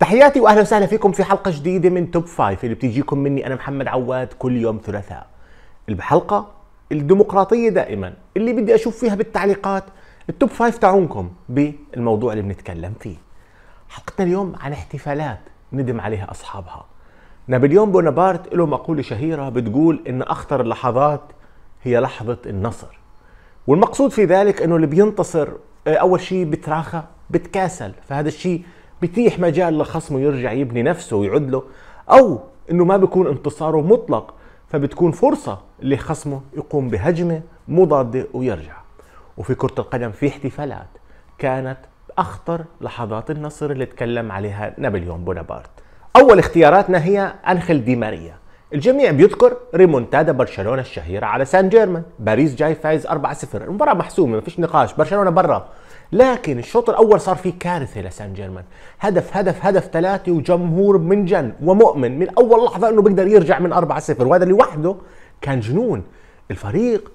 تحياتي واهلا وسهلا فيكم في حلقه جديده من توب فايف اللي بتجيكم مني انا محمد عواد كل يوم ثلاثاء. الحلقه الديمقراطيه دائما اللي بدي اشوف فيها بالتعليقات التوب فايف تاعونكم بالموضوع اللي بنتكلم فيه. حلقتنا اليوم عن احتفالات ندم عليها اصحابها. نابليون بونابرت له مقوله شهيره بتقول ان اخطر اللحظات هي لحظه النصر. والمقصود في ذلك انه اللي بينتصر آه، اول شيء بتراخى بتكاسل فهذا الشيء بتيح مجال لخصمه يرجع يبني نفسه ويعد له او انه ما بيكون انتصاره مطلق فبتكون فرصة لخصمه يقوم بهجمة مضادة ويرجع وفي كرة القدم في احتفالات كانت أخطر لحظات النصر اللي تكلم عليها نابليون بونابرت أول اختياراتنا هي أنخل دي ماريا الجميع بيذكر ريمونتادا برشلونة الشهيرة على سان جيرمان باريس جاي فايز 4-0 المباراة محسومة ما فيش نقاش برشلونة برا لكن الشوط الاول صار فيه كارثه لسان جيرمان هدف هدف هدف ثلاثه وجمهور منجن ومؤمن من اول لحظه انه بيقدر يرجع من 4-0 وهذا لوحده كان جنون الفريق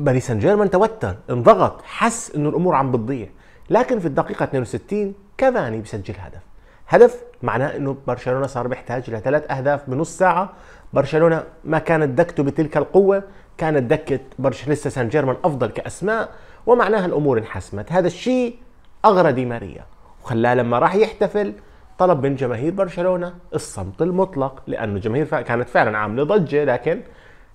باريس سان جيرمان توتر انضغط حس انه الامور عم بتضيع لكن في الدقيقه 62 كافاني بسجل هدف هدف معناه انه برشلونه صار بيحتاج لثلاث اهداف بنص ساعه برشلونه ما كانت دكته بتلك القوه كانت دكه برشلونه سان جيرمان افضل كاسماء ومعناها الامور انحسمت هذا الشيء اغرى دي ماريا وخلاه لما راح يحتفل طلب من جماهير برشلونه الصمت المطلق لانه جماهير كانت فعلا عامله ضجه لكن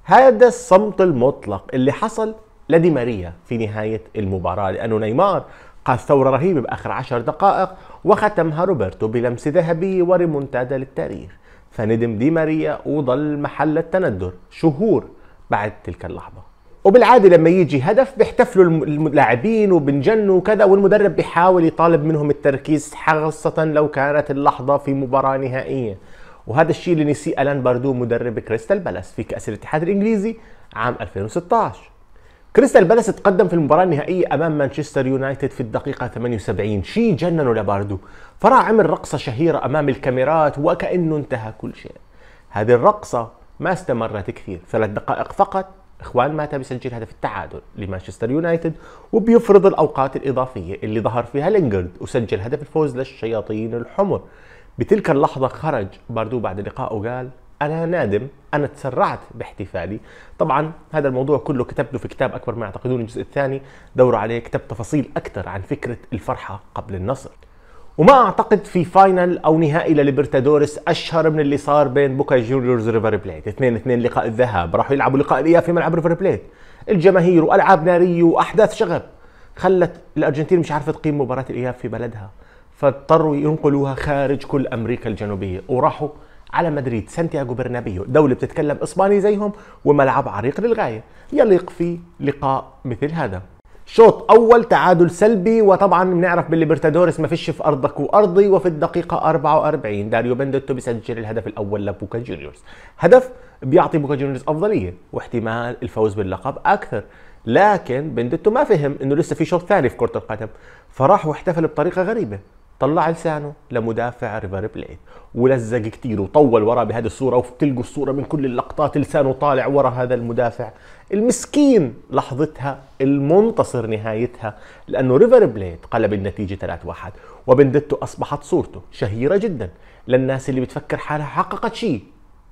هذا الصمت المطلق اللي حصل لدي ماريا في نهايه المباراه لانه نيمار قاد ثوره رهيبه باخر عشر دقائق وختمها روبرتو بلمسه ذهبيه وريمونتادا للتاريخ فندم دي ماريا وظل محل التندر شهور بعد تلك اللحظه وبالعاده لما يجي هدف بيحتفلوا اللاعبين وبنجنوا وكذا والمدرب بيحاول يطالب منهم التركيز خاصه لو كانت اللحظه في مباراه نهائيه وهذا الشيء اللي نسيه الان باردو مدرب كريستال بالاس في كاس الاتحاد الانجليزي عام 2016 كريستال بالاس تقدم في المباراة النهائية أمام مانشستر يونايتد في الدقيقة 78 شيء جننه لباردو فراه عمل رقصة شهيرة أمام الكاميرات وكأنه انتهى كل شيء هذه الرقصة ما استمرت كثير ثلاث دقائق فقط اخوان ماتا بيسجل هدف التعادل لمانشستر يونايتد وبيفرض الاوقات الاضافيه اللي ظهر فيها لينجرد وسجل هدف الفوز للشياطين الحمر بتلك اللحظه خرج باردو بعد اللقاء وقال انا نادم انا تسرعت باحتفالي طبعا هذا الموضوع كله كتبته في كتاب اكبر ما يعتقدون الجزء الثاني دوروا عليه كتبت تفاصيل اكثر عن فكره الفرحه قبل النصر وما اعتقد في فاينل او نهائي لليبرتادورس اشهر من اللي صار بين بوكا جونيورز وريفر بليت 2 2 لقاء الذهاب راحوا يلعبوا لقاء الاياب في ملعب ريفر بليت الجماهير والعاب ناريه واحداث شغب خلت الارجنتين مش عارفه تقيم مباراه الاياب في بلدها فاضطروا ينقلوها خارج كل امريكا الجنوبيه وراحوا على مدريد سانتياغو برنابيو دولة بتتكلم إسباني زيهم وملعب عريق للغاية يليق فيه لقاء مثل هذا شوط اول تعادل سلبي وطبعا بنعرف بالليبرتادورس ما فيش في ارضك وارضي وفي الدقيقه 44 داريو بندوتو بيسجل الهدف الاول لبوكا جونيورز هدف بيعطي بوكا جونيورز افضليه واحتمال الفوز باللقب اكثر لكن بندوتو ما فهم انه لسه في شوط ثاني في كره القدم فراح واحتفل بطريقه غريبه طلع لسانه لمدافع ريفر بليت ولزق كثير وطول وراه بهذه الصوره وبتلقوا الصوره من كل اللقطات لسانه طالع ورا هذا المدافع المسكين لحظتها المنتصر نهايتها لانه ريفر بليت قلب النتيجه 3-1 وبندته اصبحت صورته شهيره جدا للناس اللي بتفكر حالها حققت شيء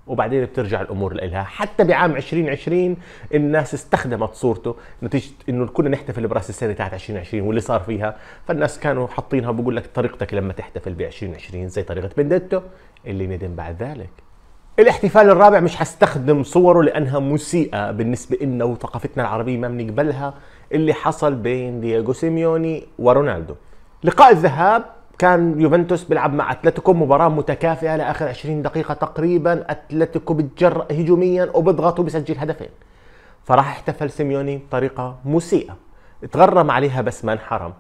وبعدين بترجع الامور لإلها حتى بعام 2020 الناس استخدمت صورته نتيجه انه كنا نحتفل براس السنه تاعت 2020 واللي صار فيها فالناس كانوا حاطينها بقول لك طريقتك لما تحتفل ب 2020 زي طريقه بندتو اللي ندم بعد ذلك الاحتفال الرابع مش هستخدم صوره لانها مسيئه بالنسبه لنا وثقافتنا العربيه ما بنقبلها اللي حصل بين دياغو سيميوني ورونالدو لقاء الذهاب كان يوفنتوس بيلعب مع اتلتيكو مباراه متكافئه لاخر 20 دقيقه تقريبا اتلتيكو بتجرأ هجوميا وبضغط وبسجل هدفين فراح احتفل سيميوني بطريقه مسيئه تغرم عليها بس ما انحرم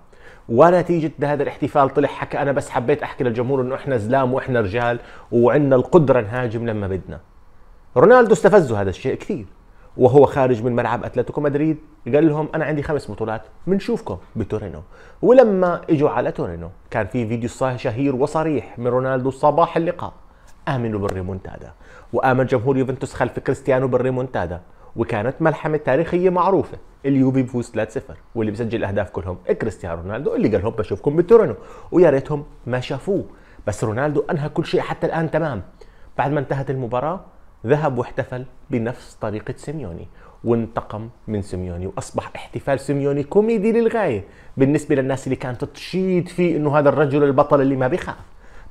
ونتيجة هذا الاحتفال طلع حكى أنا بس حبيت أحكي للجمهور إنه إحنا زلام وإحنا رجال وعندنا القدرة نهاجم لما بدنا رونالدو استفزوا هذا الشيء كثير وهو خارج من ملعب اتلتيكو مدريد قال لهم انا عندي خمس بطولات بنشوفكم بتورينو ولما اجوا على تورينو كان في فيديو شهير وصريح من رونالدو صباح اللقاء امنوا بالريمونتادا وامن جمهور يوفنتوس خلف كريستيانو بالريمونتادا وكانت ملحمه تاريخيه معروفه اليوفي بفوز 3-0 واللي بسجل اهداف كلهم كريستيانو رونالدو اللي قال لهم بشوفكم بتورينو ويا ريتهم ما شافوه بس رونالدو انهى كل شيء حتى الان تمام بعد ما انتهت المباراه ذهب واحتفل بنفس طريقة سيميوني وانتقم من سيميوني واصبح احتفال سيميوني كوميدي للغايه بالنسبه للناس اللي كانت تشيد فيه انه هذا الرجل البطل اللي ما بيخاف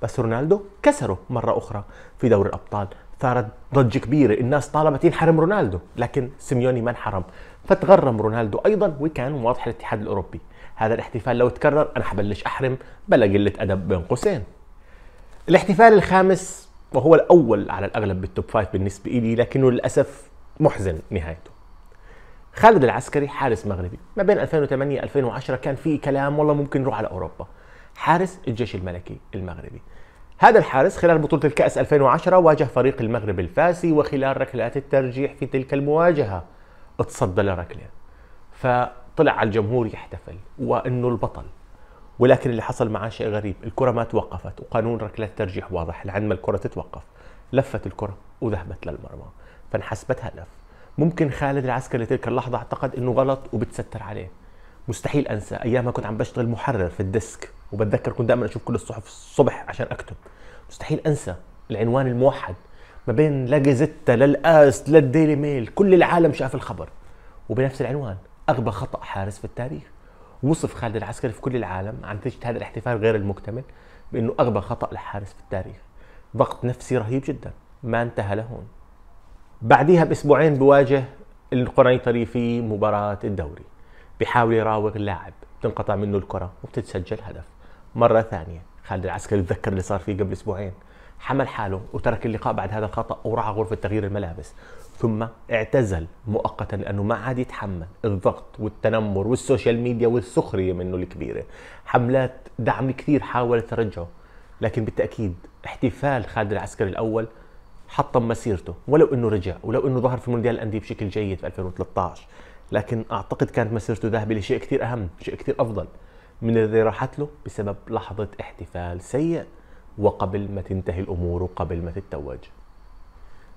بس رونالدو كسره مره اخرى في دوري الابطال ثارت ضجة كبيرة الناس طالبت ينحرم رونالدو لكن سيميوني ما انحرم فتغرم رونالدو أيضا وكان واضح الاتحاد الأوروبي هذا الاحتفال لو تكرر أنا حبلش أحرم بلا قلة أدب بين قوسين الاحتفال الخامس وهو الأول على الأغلب بالتوب فايف بالنسبة إلي لكنه للأسف محزن نهايته خالد العسكري حارس مغربي ما بين 2008 2010 كان في كلام والله ممكن نروح على أوروبا حارس الجيش الملكي المغربي هذا الحارس خلال بطولة الكأس 2010 واجه فريق المغرب الفاسي وخلال ركلات الترجيح في تلك المواجهة اتصدى لركلة فطلع على الجمهور يحتفل وأنه البطل ولكن اللي حصل معاه شيء غريب الكره ما توقفت وقانون ركلات الترجيح واضح لعندما الكره تتوقف لفت الكره وذهبت للمرمى فانحسبتها لف ممكن خالد العسكري تلك اللحظه اعتقد انه غلط وبتستر عليه مستحيل انسى ايامها كنت عم بشتغل محرر في الديسك وبتذكر كنت دائما اشوف كل الصحف الصبح عشان اكتب مستحيل انسى العنوان الموحد ما بين لا جازيتا للديلي ميل كل العالم شاف الخبر وبنفس العنوان اغبى خطا حارس في التاريخ وصف خالد العسكري في كل العالم عن نتيجه هذا الاحتفال غير المكتمل بانه اغبى خطا لحارس في التاريخ ضغط نفسي رهيب جدا ما انتهى لهون بعديها باسبوعين بواجه القرنيطري في مباراه الدوري بحاول يراوغ اللاعب بتنقطع منه الكره وبتتسجل هدف مره ثانيه خالد العسكري تذكر اللي صار فيه قبل اسبوعين حمل حاله وترك اللقاء بعد هذا الخطأ وراح غرفة تغيير الملابس ثم اعتزل مؤقتا لأنه ما عاد يتحمل الضغط والتنمر والسوشيال ميديا والسخرية منه الكبيرة حملات دعم كثير حاولت ترجعه لكن بالتأكيد احتفال خالد العسكري الأول حطم مسيرته ولو انه رجع ولو انه ظهر في مونديال الانديه بشكل جيد في 2013 لكن اعتقد كانت مسيرته ذاهبه لشيء كثير اهم شيء كثير افضل من اللي راحت له بسبب لحظه احتفال سيء وقبل ما تنتهي الامور وقبل ما تتوج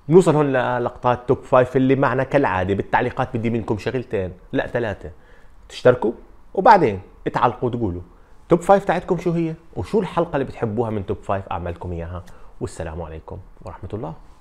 نوصل هون للقطات توب فايف اللي معنا كالعاده بالتعليقات بدي منكم شغلتين لا ثلاثه تشتركوا وبعدين تعلقوا تقولوا توب فايف تاعتكم شو هي وشو الحلقه اللي بتحبوها من توب فايف اعملكم اياها والسلام عليكم ورحمه الله